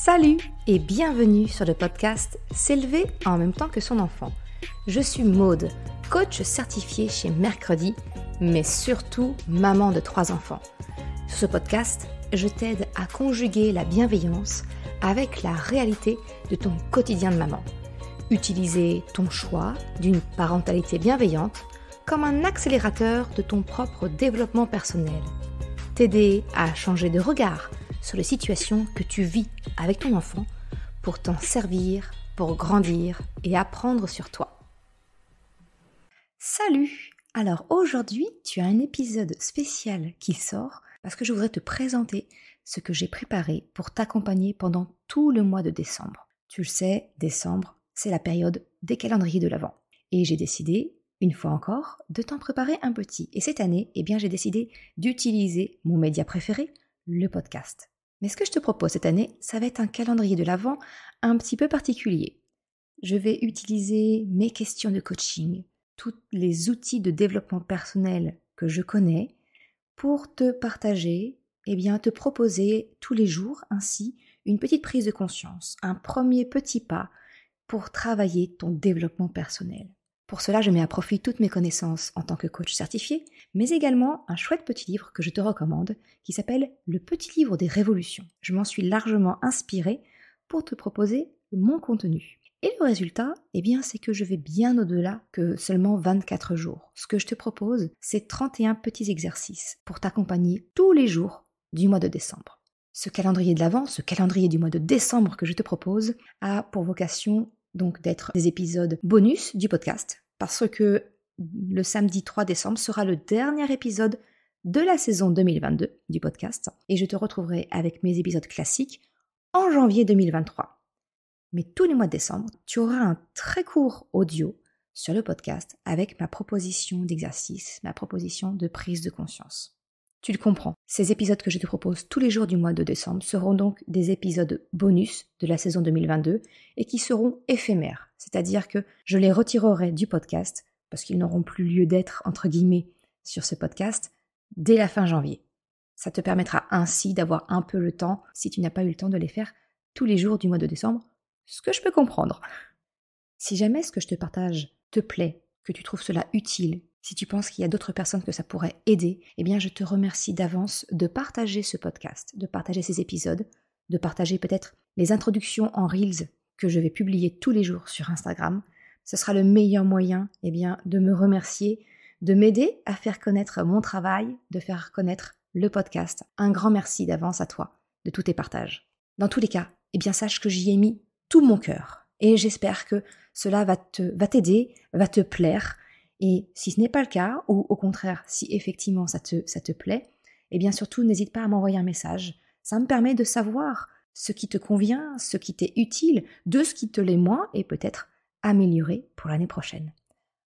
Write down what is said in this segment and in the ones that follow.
Salut et bienvenue sur le podcast S'élever en même temps que son enfant. Je suis Maude, coach certifié chez Mercredi, mais surtout maman de trois enfants. Sur ce podcast, je t'aide à conjuguer la bienveillance avec la réalité de ton quotidien de maman. Utiliser ton choix d'une parentalité bienveillante comme un accélérateur de ton propre développement personnel. T'aider à changer de regard sur les situations que tu vis avec ton enfant pour t'en servir, pour grandir et apprendre sur toi. Salut Alors aujourd'hui, tu as un épisode spécial qui sort parce que je voudrais te présenter ce que j'ai préparé pour t'accompagner pendant tout le mois de décembre. Tu le sais, décembre, c'est la période des calendriers de l'Avent. Et j'ai décidé, une fois encore, de t'en préparer un petit. Et cette année, eh bien, j'ai décidé d'utiliser mon média préféré, le podcast. Mais ce que je te propose cette année, ça va être un calendrier de l'avant, un petit peu particulier. Je vais utiliser mes questions de coaching, tous les outils de développement personnel que je connais, pour te partager, et eh bien te proposer tous les jours ainsi une petite prise de conscience, un premier petit pas pour travailler ton développement personnel. Pour cela, je mets à profit toutes mes connaissances en tant que coach certifié, mais également un chouette petit livre que je te recommande qui s'appelle Le petit livre des révolutions. Je m'en suis largement inspiré pour te proposer mon contenu. Et le résultat, eh bien, c'est que je vais bien au-delà que seulement 24 jours. Ce que je te propose, c'est 31 petits exercices pour t'accompagner tous les jours du mois de décembre. Ce calendrier de l'Avent, ce calendrier du mois de décembre que je te propose, a pour vocation donc d'être des épisodes bonus du podcast, parce que le samedi 3 décembre sera le dernier épisode de la saison 2022 du podcast, et je te retrouverai avec mes épisodes classiques en janvier 2023. Mais tous les mois de décembre, tu auras un très court audio sur le podcast avec ma proposition d'exercice, ma proposition de prise de conscience tu le comprends. Ces épisodes que je te propose tous les jours du mois de décembre seront donc des épisodes bonus de la saison 2022 et qui seront éphémères, c'est-à-dire que je les retirerai du podcast parce qu'ils n'auront plus lieu d'être entre guillemets sur ce podcast dès la fin janvier. Ça te permettra ainsi d'avoir un peu le temps si tu n'as pas eu le temps de les faire tous les jours du mois de décembre, ce que je peux comprendre. Si jamais ce que je te partage te plaît, que tu trouves cela utile, si tu penses qu'il y a d'autres personnes que ça pourrait aider, eh bien je te remercie d'avance de partager ce podcast, de partager ces épisodes, de partager peut-être les introductions en reels que je vais publier tous les jours sur Instagram. Ce sera le meilleur moyen, eh bien, de me remercier, de m'aider à faire connaître mon travail, de faire connaître le podcast. Un grand merci d'avance à toi de tous tes partages. Dans tous les cas, eh bien sache que j'y ai mis tout mon cœur et j'espère que cela va te va t'aider, va te plaire, et si ce n'est pas le cas, ou au contraire, si effectivement ça te, plaît, eh bien surtout n'hésite pas à m'envoyer un message. Ça me permet de savoir ce qui te convient, ce qui t'est utile, de ce qui te l'est moins, et peut-être améliorer pour l'année prochaine.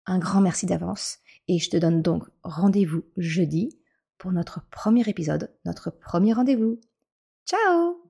Un grand merci d'avance, et je te donne donc rendez-vous jeudi pour notre premier épisode, notre premier rendez-vous. Ciao